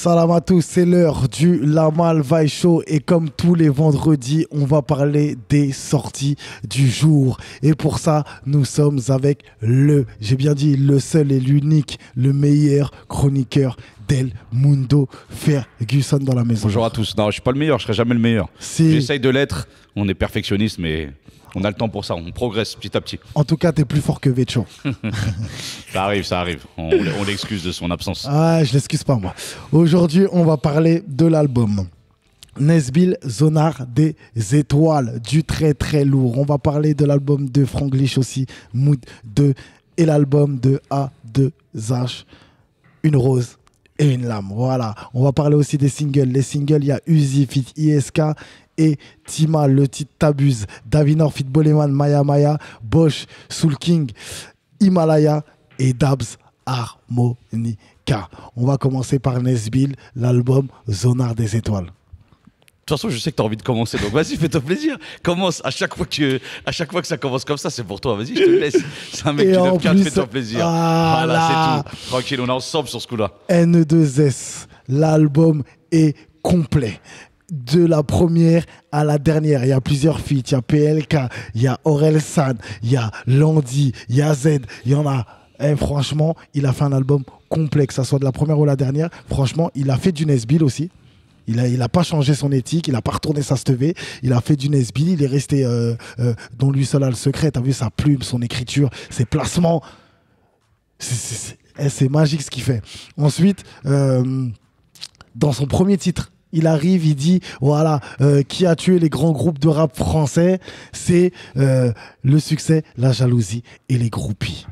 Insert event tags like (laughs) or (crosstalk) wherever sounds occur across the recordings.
Salam à tous, c'est l'heure du Lamal Malvaille et comme tous les vendredis, on va parler des sorties du jour. Et pour ça, nous sommes avec le, j'ai bien dit, le seul et l'unique, le meilleur chroniqueur Del Mundo Ferguson dans la maison. Bonjour à tous. Non, je suis pas le meilleur, je serai jamais le meilleur. J'essaye de l'être. On est perfectionniste, mais on a le temps pour ça. On progresse petit à petit. En tout cas, tu es plus fort que Vecho. (laughs) ça arrive, ça arrive. On, l'excuse de son absence. Ah, je l'excuse pas moi. Aujourd'hui, on va parler de l'album. Nesbill Zonard des étoiles, du très très lourd. On va parler de l'album de Franglish aussi, Mood 2, et l'album de A2H, Une rose et une lame. Voilà. On va parler aussi des singles. Les singles, il y a Uzi, Fit, ISK et Tima, le titre Tabuse, Davinor, Fit Boleman, Maya Maya, Bosch, Soul King, Himalaya et Dabs Harmonica. On va commencer par Nesbill, l'album Zonard des étoiles. De toute façon, je sais que tu as envie de commencer, donc vas-y, fais-toi plaisir. Commence. À chaque, fois que, à chaque fois que ça commence comme ça, c'est pour toi. Vas-y, je te laisse. C'est un mec qui 4 fais-toi plaisir. voilà, ah ah c'est tout. Tranquille, on est ensemble sur ce coup-là. N2S, l'album est complet de la première à la dernière. Il y a plusieurs feats. Il y a PLK, il y a Aurel San, il y a Landy, il y a Z. Il y en a. Et eh, franchement, il a fait un album complet, que ce soit de la première ou la dernière. Franchement, il a fait du Nesbill aussi. Il n'a a pas changé son éthique, il a pas retourné sa stevée, il a fait du Nesby, il est resté euh, euh lui seul à le secret. T'as vu sa plume, son écriture, ses placements. C'est eh, magique ce qu'il fait. Ensuite, euh, dans son premier titre, il arrive, il dit voilà, euh, qui a tué les grands groupes de rap français C'est le succès, la jalousie et les groupies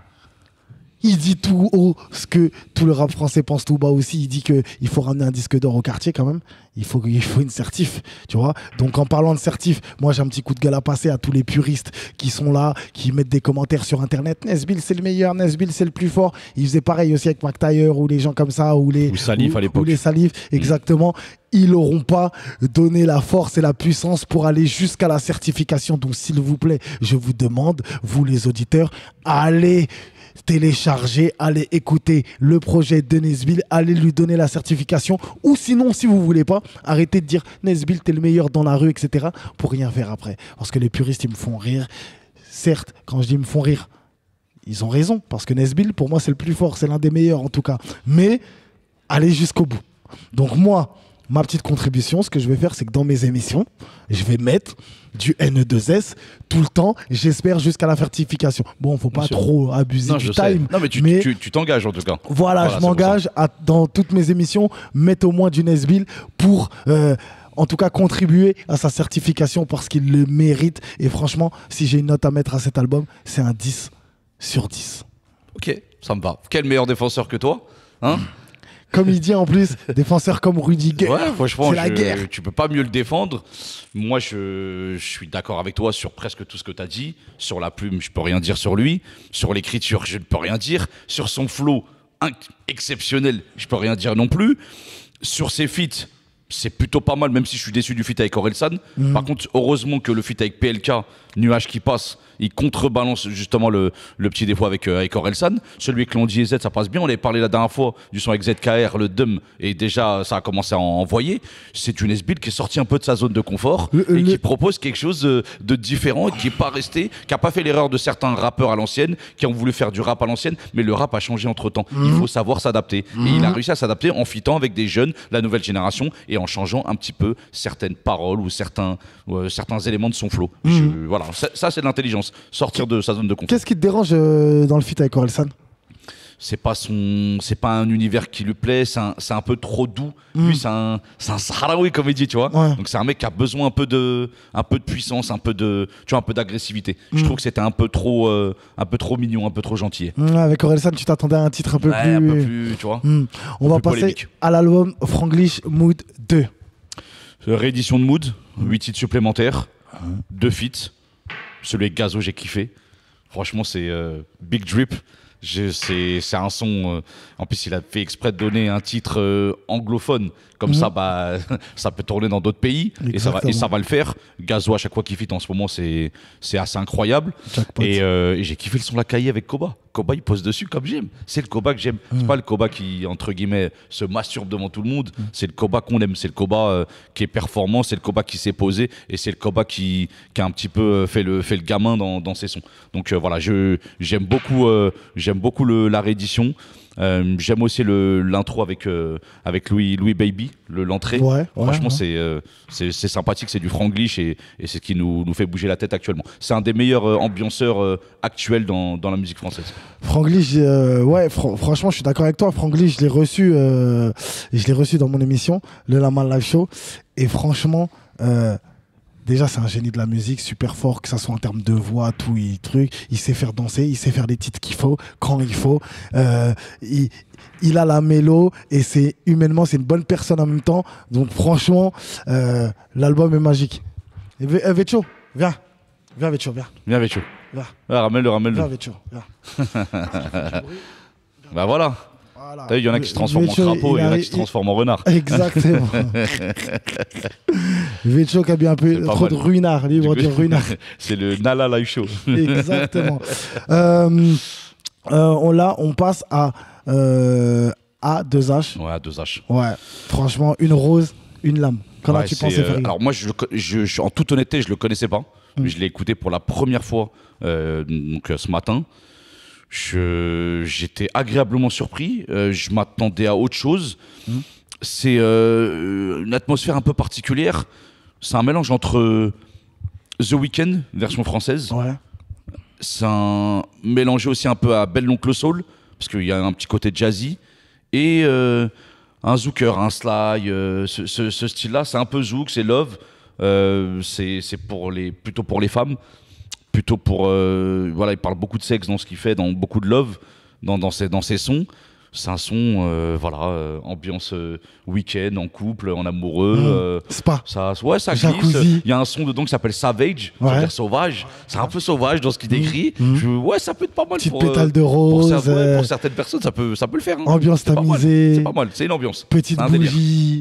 il dit tout haut ce que tout le rap français pense tout bas aussi. Il dit qu'il faut ramener un disque d'or au quartier quand même. Il faut, faut une certif, tu vois. Donc en parlant de certif, moi j'ai un petit coup de gueule à passer à tous les puristes qui sont là, qui mettent des commentaires sur internet. Nesbill c'est le meilleur, Nesbill c'est le plus fort. Il faisait pareil aussi avec McTyre ou les gens comme ça, ou les. Ou à l'époque. les salifs exactement. ils n'auront pas donné la force et la puissance pour aller jusqu'à la certification. Donc, s'il vous plaît, je vous demande, vous les auditeurs, allez Télécharger, allez écouter le projet de Nesbill, allez lui donner la certification. Ou sinon, si vous voulez pas, arrêtez de dire Nesbill, t'es le meilleur dans la rue, etc. pour rien faire après. Parce que les puristes, ils me font rire. Certes, quand je dis ils me font rire, ils ont raison. Parce que Nesbill, pour moi, c'est le plus fort, c'est l'un des meilleurs en tout cas. Mais allez jusqu'au bout. Donc moi, ma petite contribution, ce que je vais faire, c'est que dans mes émissions, je vais mettre du N2S tout le temps, j'espère jusqu'à la certification. Bon, faut pas trop abuser du time. Non, mais tu, t'engages en tout cas. Voilà, je m'engage dans toutes mes émissions, mettre au moins du Nesbill pour. Euh, en tout cas contribuer à sa certification parce qu'il le mérite. Et franchement, si j'ai une note à mettre à cet album, c'est un 10 sur 10. Ok, ça me va. Quel meilleur défenseur que toi hein comme il dit en plus, défenseur comme Rudiger. Ouais, la guerre. tu peux pas mieux le défendre. Moi, je, suis d'accord avec toi sur presque tout ce que tu as dit. Sur la plume, je peux rien dire sur lui. Sur l'écriture, je ne peux rien dire. Sur son flow exceptionnel, je peux rien dire non plus. Sur ses feats, c'est plutôt pas mal, même si je suis déçu du feat avec Orelsan. Mhm. Par contre, heureusement que le feat avec PLK, Nuage qui passe, il contrebalance justement le, le petit défaut avec, euh, avec Celui que l'on dit Z, ça passe bien. On avait parlé la dernière fois du son avec ZKR, le DUM, et déjà ça a commencé à envoyer. C'est une SBIL qui est sortie un peu de sa zone de confort et qui propose quelque chose de différent, qui n'est pas resté, qui n'a pas fait l'erreur de certains rappeurs à l'ancienne, qui ont voulu faire du rap à l'ancienne, mais le rap a changé entre temps. Il mhm. faut savoir s'adapter. Et il a mhm. réussi à s'adapter en fitant avec des jeunes, la nouvelle génération en changeant un petit peu certaines paroles ou certains, euh, certains éléments de son flow. Hmm. voilà, ça, c'est de l'intelligence, sortir de sa zone de confort. Qu'est-ce qui te dérange euh, dans le feat avec Orelsan c'est pas son, c'est pas un univers qui lui plaît. C'est un, un, peu trop doux. Mm. Lui, c'est un, un comme il dit, tu vois. Donc c'est un mec qui a besoin un peu de, un peu de puissance, un peu de, tu vois, un peu d'agressivité. Je mm. trouve que c'était un peu trop, euh, un peu trop mignon, un peu trop gentil. Mm, avec avec Orelsan, tu t'attendais à un titre un peu plus, tu vois. On va passer à l'album Franglish Mood 2. Euh, réédition de Mood, 8 titres supplémentaires, 2 feats. Celui avec Gazo, j'ai kiffé. Franchement, c'est euh, Big Drip. C'est un son, euh, en plus, il a fait exprès de donner un titre euh, anglophone comme mhm. ça, bah, (laughs) ça peut tourner dans d'autres pays et ça, va, et ça, va, le faire. Gazo, à chaque fois qu'il fit en ce moment, c'est assez incroyable. Euh, et, j'ai kiffé le son la cahier avec Koba. Koba, il pose dessus comme j'aime. C'est le Koba que j'aime. C'est pas le Koba qui, entre guillemets, se masturbe devant tout le monde. C'est le Koba qu'on aime. C'est le Koba euh, qui est performant. C'est le Koba qui s'est posé. Et c'est le Koba qui, qui, a un petit peu euh, fait le, fait le gamin dans, dans ses sons. Donc voilà, voilà, j'aime beaucoup, j'aime beaucoup la réédition. Euh, j'aime aussi l'intro avec, euh, avec Louis, Baby, l'entrée. Franchement, euh, c'est sympathique, c'est du franglish et, c'est ce qui nous, nous, fait bouger la tête actuellement. C'est un des meilleurs ambianceurs actuels dans, la musique française. Franglish, ouais, franchement, je suis d'accord avec toi. Franglish, je l'ai reçu, je reçu dans mon émission, le Lama Live Show. Et franchement, déjà c'est un génie de la musique, super fort, que ça soit en termes de voix, tout, il truc, il sait faire danser, il sait faire les titres qu'il faut, quand il faut. Euh, il, a la mélo et c'est humainement c'est une bonne personne en même temps. Donc franchement, euh, l'album est magique. Eh ben, eh, Vécho, viens, viens Vecho, viens. Viens Vecho. Viens. Ah, ramène-le, ramène-le. Viens (laughs) bah voilà. vu, il y en a qui se transforment en crapaud et il y en a qui se transforment en renard. Exactement. (laughs) Vecho qui a bien un peu trop de ruinard, libre de ruinard. (laughs) C'est le Nala Live Show. (laughs) Exactement. Euh, euh, on, là, on passe à euh, A2H. Ouais, 2 h Ouais, franchement, une rose, une lame. Comment tu pensais euh, Alors, moi, je, en toute honnêteté, je le connaissais pas. mais hmm. Je l'ai écouté pour la première fois donc, ce matin j'étais agréablement surpris. je m'attendais à autre chose. Hmm c'est euh, une atmosphère un peu particulière. C'est un mélange entre euh, The Weeknd, version française. C'est un mélange aussi un peu à Belle Oncle Soul, parce qu'il y a un petit côté jazzy. Et euh, un zooker, un sly, ce, style-là, c'est un peu zouk, c'est love. c'est pour les, plutôt pour les femmes. Plutôt pour. voilà, il parle beaucoup de sexe dans ce qu'il fait, dans beaucoup de love, dans, dans ses sons c'est un son, euh, voilà, euh, ambiance euh, week-end, en couple, en amoureux. c'est hmm. pas Ça, ouais, ça glisse. Il y a un son dedans qui s'appelle Savage, sauvage. C'est un peu sauvage dans ce qu'il hmm. décrit. Hmm. ouais, ça peut être pas mal. Petite pour, pétale de rose. Pour, certaines personnes, ça peut, ça peut le faire. Hein. Ambiance tamisée. C'est pas mal, c'est une ambiance. Petite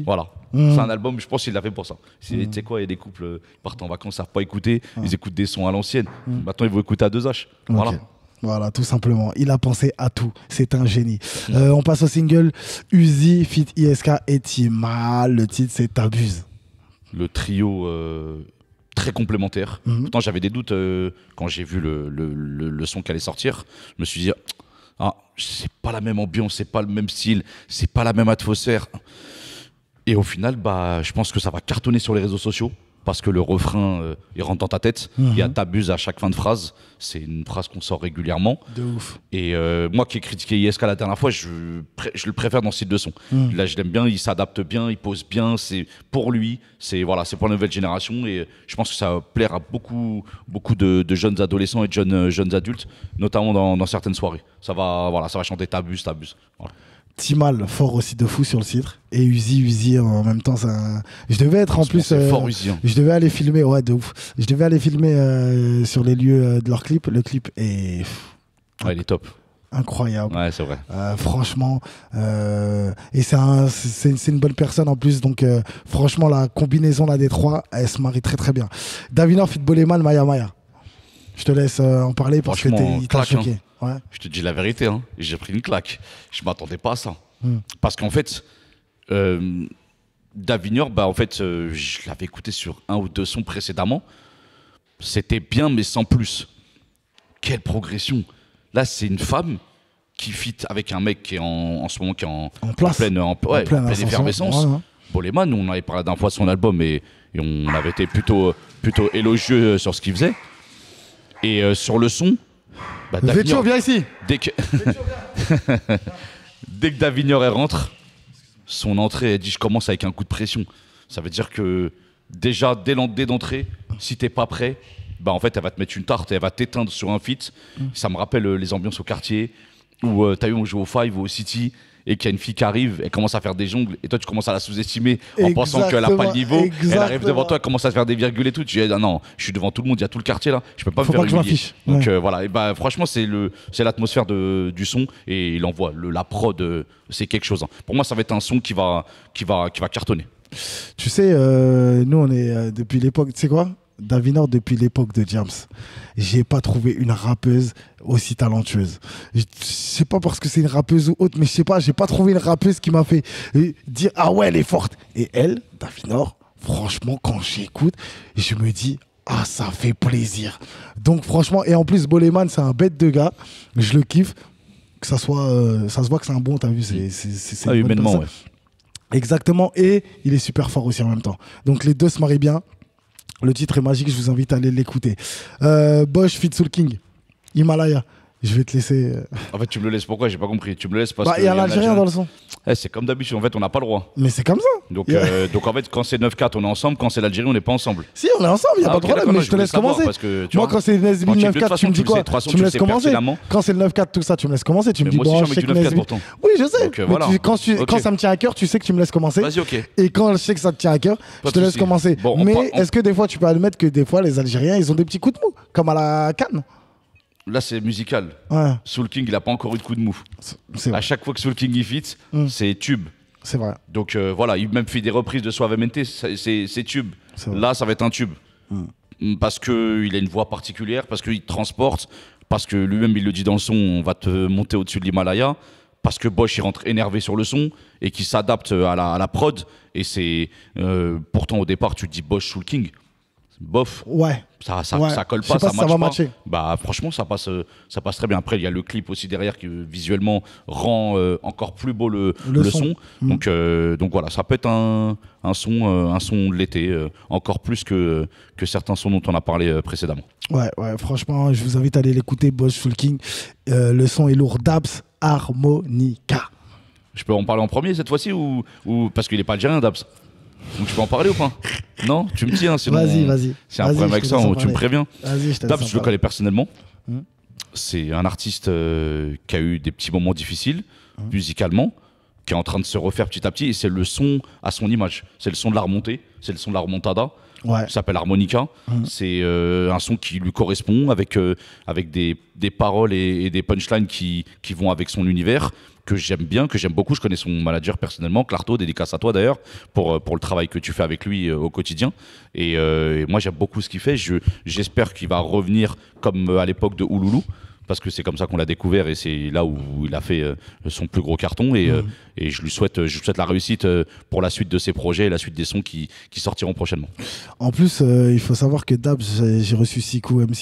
Voilà. C'est un album, je pense qu'il l'a fait pour ça. Tu sais quoi, il y a des couples, qui partent en vacances, ils savent pas écouter, ils écoutent des sons à l'ancienne. Maintenant, ils vont écouter à deux h Voilà. Voilà, tout simplement. Il a pensé à tout. C'est un génie. Euh, on passe au single Uzi, Fit ISK et Timal. Le titre, c'est T'abuses. Le trio euh, très complémentaire. Mhm. Pourtant, j'avais des doutes euh, quand j'ai vu le, le, le, son qui allait sortir. Je me suis dit, ah, c'est pas la même ambiance, c'est pas le même style, c'est pas la même atmosphère. Et au final, bah, je pense que ça va cartonner sur les réseaux sociaux parce que le refrain, euh, il rentre dans ta tête. Il y a mhm. t'abuses à chaque fin de phrase. C'est une phrase qu'on sort régulièrement. De ouf. Et euh, moi qui ai critiqué ISK la dernière fois, je, je le préfère dans ce deux de son. Mhm. Là, je l'aime bien, il s'adapte bien, il pose bien. C'est pour lui, c'est voilà, c'est pour la nouvelle génération. Et je pense que ça va plaire à beaucoup, beaucoup de, jeunes adolescents et de jeunes, jeunes adultes, notamment dans, certaines soirées. Ça va, voilà, ça va chanter tabus, tabus, Voilà. Timal, fort aussi de fou sur le titre. Et Uzi, Uzi en même temps, ça... je devais être en plus. Euh, fort Uzi, hein. Je devais aller filmer, ouais, de ouf. Je devais aller filmer euh, sur les lieux euh, de leur clip. Le clip est. Ouais, il est top. Incroyable. Ouais, c'est vrai. franchement, et c'est un, une bonne personne en plus. Donc, franchement, la combinaison là des trois, elle se marie très très bien. Davinor, Fitboleman, Maya Maya. Je te laisse euh, en parler parce que t'es choqué. Hein. Je te dis la vérité, hein. j'ai pris une claque. Je m'attendais pas à ça. Hmm. Parce qu'en fait, euh, bah, en fait, euh, je l'avais écouté sur un ou deux sons précédemment. C'était bien, mais sans plus. Quelle progression Là, c'est une femme qui fit avec un mec qui est en, ce moment qui en, pleine, effervescence. on avait parlé d'un fois de son album et, et on avait été plutôt, plutôt élogieux sur ce qu'il faisait. Et euh, sur le son, bah, ici Dès que, (laughs) dès que rentre, son entrée, elle dit Je commence avec un coup de pression. Ça veut dire que déjà, dès d'entrée, si t'es pas prêt, bah en fait, elle va te mettre une tarte et elle va t'éteindre sur un fit. Ça me rappelle euh, les ambiances au quartier où euh, t'as eu, au Five ou au City et qu'il y a une fille qui arrive, elle commence à faire des jongles et toi tu commences à la sous-estimer en pensant qu'elle n'a pas le niveau. Elle arrive devant toi, elle commence à se faire des virgules et tout. Tu dis ah non, je suis devant tout le monde, il y a tout le quartier là, je peux pas me faire humilier. Donc euh, voilà, et bah franchement c'est le c'est l'atmosphère du son et il envoie le, la prod, euh, c'est quelque chose. Hein. Pour moi ça va être un son qui va qui va qui va cartonner. Tu sais, euh, nous on est depuis l'époque, tu sais quoi Davinor depuis l'époque de James. J'ai pas trouvé une rappeuse aussi talentueuse. Je sais pas parce que c'est une rappeuse ou autre, mais je sais pas, j'ai pas trouvé une rappeuse qui m'a fait euh, dire ah ouais, elle est forte. Et elle, Davinor, franchement, quand j'écoute, je me dis ah, ça fait plaisir. Donc franchement, et en plus, Boleman, c'est un bête de gars. Je le kiffe. Que ça soit, euh, ça se voit que c'est un bon, t'as vu, c'est, ah, humainement, Exactement, et il est super fort aussi en même temps. Donc les deux se marient bien. Le titre est magique, je vous invite à aller l'écouter. Euh, Bosch Fitsul King, Himalaya. Je vais te laisser. Euh. En fait, tu me le laisses pourquoi J'ai pas compris. Tu me le laisses parce bah, que. Il y a un dans le son. Eh, c'est comme d'habitude. En fait, on n'a pas le droit. Mais c'est comme ça. Donc, euh, (laughs) donc en fait, quand c'est 9-4, on est ensemble. Quand c'est l'Algérie, on n'est pas ensemble. Si, on est ensemble, il n'y a ah, pas de problème. Mais je, te laisse commencer. Moi, quand c'est 9-4, tu me dis quoi Tu me laisses commencer. Quand c'est le 9-4, tout ça, tu me laisses commencer. Tu me dis bon, je sais que Oui, je sais. Quand ça me tient à cœur, tu sais que tu me laisses commencer. Vas-y, ok. Et quand je sais que ça te tient à cœur, je te laisse commencer. Mais est-ce que des fois, tu peux admettre que des fois, les Algériens, ils ont des petits coups de mou, comme à la canne là c'est musical. Soul King, il n'a pas encore eu de coup de mou. C'est À chaque fois que Soul King y fit, hmm. c'est tube. C'est vrai. Donc euh, voilà, il même fait des reprises de Suavemente, c'est tube. Là, ça va être un tube. Hmm. Parce qu'il a une voix particulière, parce qu'il transporte, parce que lui-même il le dit dans le son, on va te monter au-dessus de l'Himalaya, parce que Bosch il rentre énervé sur le son et qui s'adapte à la, prod. Et c'est euh, pourtant au départ tu dis Bosch Soul King bof. Ouais. Ça, ça, colle pas, ça, va pas. Bah franchement, ça passe, euh, ça passe très bien. Après, il y a le clip aussi derrière qui euh, visuellement rend euh, encore plus beau le, le, son. Mm. Donc, donc voilà, ça peut être un, un son, un son de l'été, encore plus que que certains sons dont on a parlé précédemment. Ouais, ouais. Franchement, je vous invite à aller l'écouter, Boss Full King. le son est lourd. Dabs harmonica. Je peux en parler en premier cette fois-ci ou, ou parce qu'il n'est pas algérien, Dabs donc, tu peux en parler ou pas Non Tu me tiens, sinon. Vas-y, vas-y. C'est un problème avec ça, tu me préviens. vas je le connais personnellement. Hum. C'est un artiste euh, qui a eu des petits moments difficiles, hum. musicalement, qui est en train de se refaire petit à petit. Et c'est le son à son image. C'est le son de la remontée, c'est le son de la remontada. Ouais. s'appelle Harmonica. Hum. C'est euh, un son qui lui correspond avec, euh, avec des, des paroles et, et des punchlines qui, qui vont avec son univers que j'aime bien, que j'aime beaucoup. Je connais son manager personnellement, Clarto, dédicace à toi d'ailleurs, pour, euh, pour le travail que tu fais avec lui euh, au quotidien. Euh, et, moi, j'aime beaucoup ce qu'il fait. J'espère qu'il va revenir comme à l'époque de Ouloulou parce que c'est comme ça qu'on l'a découvert et c'est là où il a fait son plus gros carton. Et mmh et je lui souhaite, je souhaite la réussite euh, pour la suite de ses projets et la suite des sons qui, qui sortiront prochainement. En plus, euh, il faut savoir que Dabs, euh, j'ai reçu Siku MC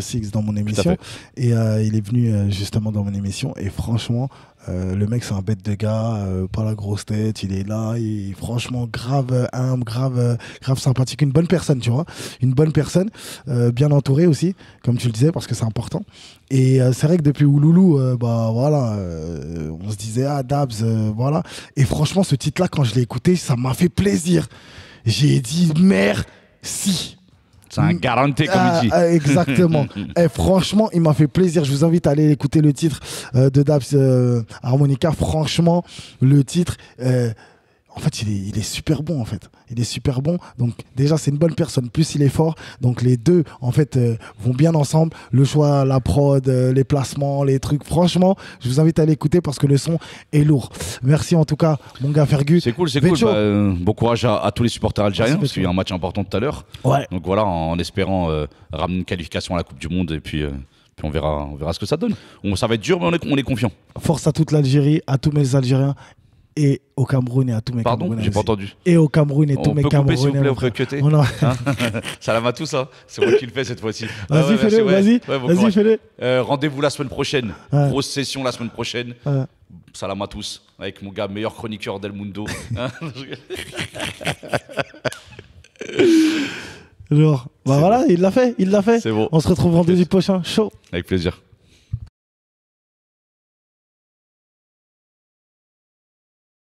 6 Six dans mon émission et il est venu justement dans mon émission et franchement, le mec, c'est un bête de gars, pas la grosse tête, il est là, il est franchement grave humble, grave, grave sympathique, une bonne personne, tu vois. Une bonne personne, bien entourée aussi, comme tu le disais, parce que c'est important. Et c'est vrai que depuis Ouloulou, bah voilà, on se disait, ah, Dabs, voilà. Et franchement, ce titre-là, quand je l'ai écouté, ça m'a fait plaisir. J'ai dit merci. C'est un garanté, comme il dit. Ah, exactement. (laughs) Et eh, franchement, il m'a fait plaisir. Je vous invite à aller écouter le titre euh, de Dabs euh, Harmonica. Franchement, le titre. Euh, en fait, il est, super bon, en fait. Il est super bon. Donc, déjà, c'est une bonne personne. Plus, il est fort. Donc, les deux, en fait, euh, vont bien ensemble. Le choix, la prod, euh, les placements, les trucs. Franchement, je vous invite à l'écouter parce que le son est lourd. Merci, en tout cas, mon gars Fergus. C'est cool, c'est cool. Bah, euh, bon courage à, tous les supporters algériens parce qu'il y a un match important tout à l'heure. Ouais. Donc, voilà, en, espérant ramener une qualification à la Coupe du Monde et puis puis on verra, on verra ce que ça donne. ça va être dur, mais on est, on est confiant. Force à toute l'Algérie, à tous mes Algériens et au Cameroun et à tous mes Camerounais. Pardon, j'ai pas entendu. Et au Cameroun et à tous mes Camerounais. s'il vous plaît, on peut hein Salam (laughs) à tous, hein. c'est moi qui le fais cette fois-ci. Vas-y, fais-le, vas-y. Euh, rendez-vous la semaine prochaine. Grosse session la semaine prochaine. Salam à tous, avec mon gars, meilleur chroniqueur d'El Mundo. (laughs) Hein Genre, bah voilà, il l'a fait, il l'a fait. Bon. On se retrouve rendez-vous prochain, chaud. Avec plaisir.